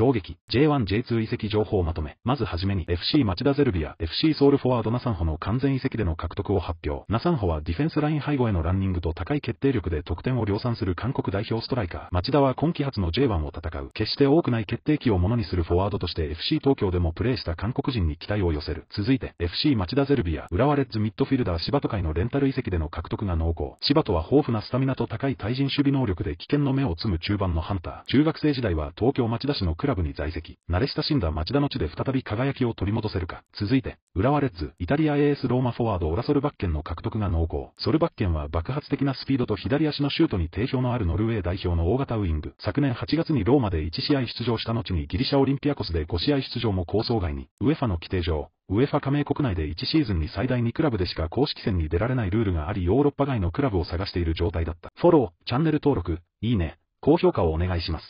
衝撃、J1J2 移籍情報まとめ。まずはじめに FC 町田ゼルビア、FC ソウルフォワードナサンホの完全移籍での獲得を発表。ナサンホはディフェンスライン背後へのランニングと高い決定力で得点を量産する韓国代表ストライカー。町田は今季初の J1 を戦う。決して多くない決定機をものにするフォワードとして FC 東京でもプレーした韓国人に期待を寄せる。続いて FC 町田ゼルビア、浦和レッズミッドフィルダー柴戸会のレンタル移籍での獲得が濃厚。柴戸は豊富なスタミナと高い対人守備能力で危険の目を積む中盤のハンター。中学生時代は東京町田市のクララブに在籍、慣れ親しんだ町田の地で再び輝きを取り戻せるか。続いて、浦和レッズ、イタリア AS ローマフォワードオラソルバッケンの獲得が濃厚。ソルバッケンは爆発的なスピードと左足のシュートに定評のあるノルウェー代表の大型ウイング。昨年8月にローマで1試合出場した後にギリシャオリンピアコスで5試合出場も構想外に、ウエファの規定上、ウエファ加盟国内で1シーズンに最大2クラブでしか公式戦に出られないルールがありヨーロッパ外のクラブを探している状態だった。フォロー、チャンネル登録、いいね、高評価をお願いします。